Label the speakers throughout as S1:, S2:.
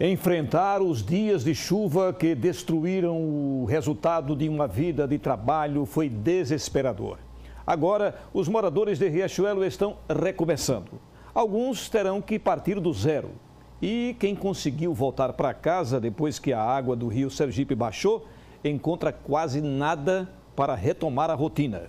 S1: Enfrentar os dias de chuva que destruíram o resultado de uma vida de trabalho foi desesperador. Agora, os moradores de Riachuelo estão recomeçando. Alguns terão que partir do zero. E quem conseguiu voltar para casa depois que a água do rio Sergipe baixou, encontra quase nada para retomar a rotina.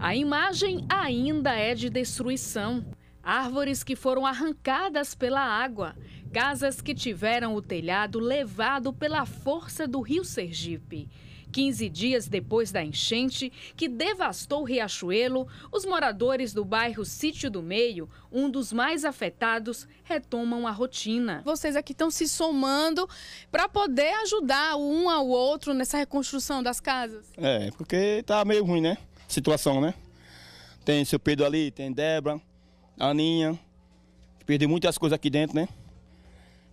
S1: A imagem ainda é de destruição árvores que foram arrancadas pela água, casas que tiveram o telhado levado pela força do rio Sergipe. 15 dias depois da enchente que devastou Riachuelo, os moradores do bairro Sítio do Meio, um dos mais afetados, retomam a rotina. Vocês aqui estão se somando para poder ajudar um ao outro nessa reconstrução das casas? É, porque tá meio ruim, né? Situação, né? Tem seu Pedro ali, tem Débora, a Aninha, perdeu muitas coisas aqui dentro, né?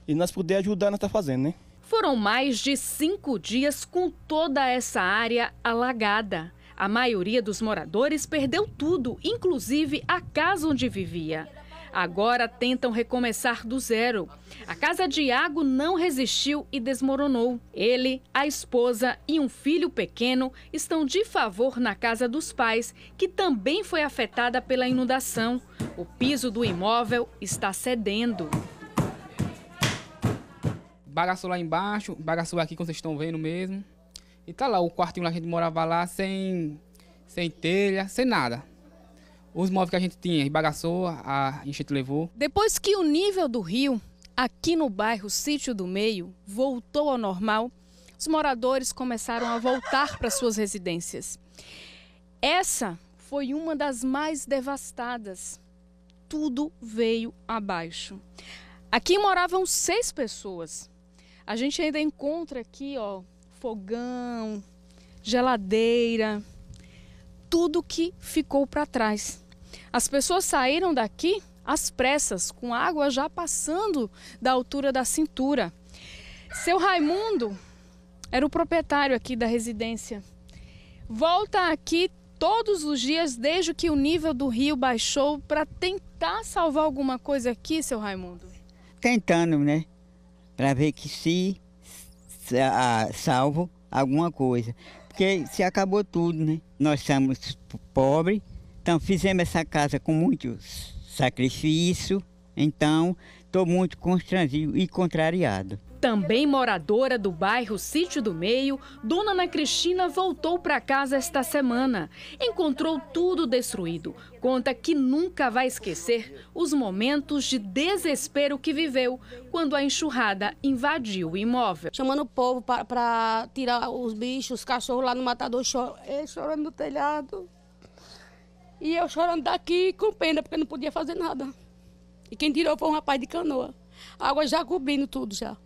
S1: E nós poder ajudar, nós tá fazendo, né? Foram mais de cinco dias com toda essa área alagada. A maioria dos moradores perdeu tudo, inclusive a casa onde vivia agora tentam recomeçar do zero. A casa de Iago não resistiu e desmoronou. Ele, a esposa e um filho pequeno estão de favor na casa dos pais, que também foi afetada pela inundação. O piso do imóvel está cedendo. Bagaçou lá embaixo, bagaçou aqui, como vocês estão vendo mesmo. E tá lá o quartinho lá que a gente morava lá, sem, sem telha, sem nada os móveis que a gente tinha, bagaçou, a enchente levou. Depois que o nível do rio, aqui no bairro Sítio do Meio, voltou ao normal, os moradores começaram a voltar para suas residências. Essa foi uma das mais devastadas. Tudo veio abaixo. Aqui moravam seis pessoas. A gente ainda encontra aqui, ó, fogão, geladeira, tudo que ficou para trás. As pessoas saíram daqui às pressas, com água já passando da altura da cintura. Seu Raimundo era o proprietário aqui da residência. Volta aqui todos os dias desde que o nível do rio baixou para tentar salvar alguma coisa aqui, seu Raimundo? Tentando, né? Para ver que se salvo alguma coisa. Porque se acabou tudo, né? Nós estamos pobres, então, fizemos essa casa com muito sacrifício, então estou muito constrangido e contrariado. Também moradora do bairro Sítio do Meio, Dona Ana Cristina voltou para casa esta semana. Encontrou tudo destruído. Conta que nunca vai esquecer os momentos de desespero que viveu quando a enxurrada invadiu o imóvel. Chamando o povo para tirar os bichos, os cachorros lá no matador, eh, chorando no telhado. E eu chorando daqui com pena, porque não podia fazer nada. E quem tirou foi um rapaz de canoa. água já cobrindo tudo já.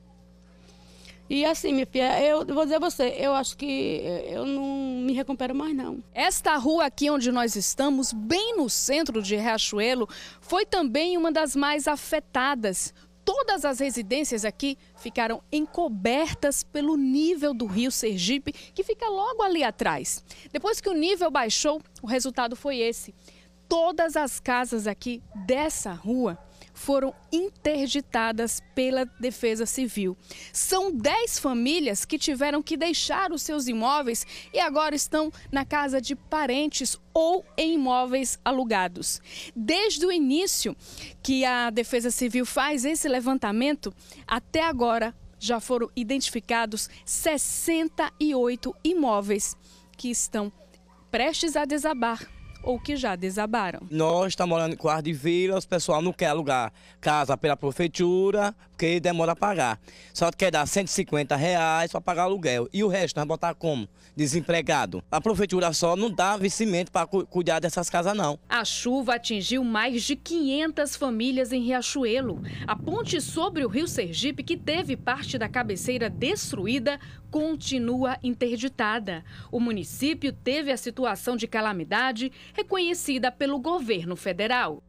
S1: E assim, minha filha, eu vou dizer a você, eu acho que eu não me recupero mais não. Esta rua aqui onde nós estamos, bem no centro de Riachuelo, foi também uma das mais afetadas todas as residências aqui ficaram encobertas pelo nível do rio Sergipe, que fica logo ali atrás. Depois que o nível baixou, o resultado foi esse. Todas as casas aqui dessa rua foram interditadas pela Defesa Civil. São 10 famílias que tiveram que deixar os seus imóveis e agora estão na casa de parentes ou em imóveis alugados. Desde o início que a Defesa Civil faz esse levantamento, até agora já foram identificados 68 imóveis que estão prestes a desabar ou que já desabaram. Nós estamos morando em quarto de vila, o pessoal não quer alugar casa pela prefeitura, porque demora a pagar. Só quer dar 150 reais para pagar aluguel. E o resto nós botar como? Desempregado. A prefeitura só não dá vencimento para cuidar dessas casas, não. A chuva atingiu mais de 500 famílias em Riachuelo. A ponte sobre o rio Sergipe, que teve parte da cabeceira destruída, continua interditada. O município teve a situação de calamidade reconhecida pelo governo federal.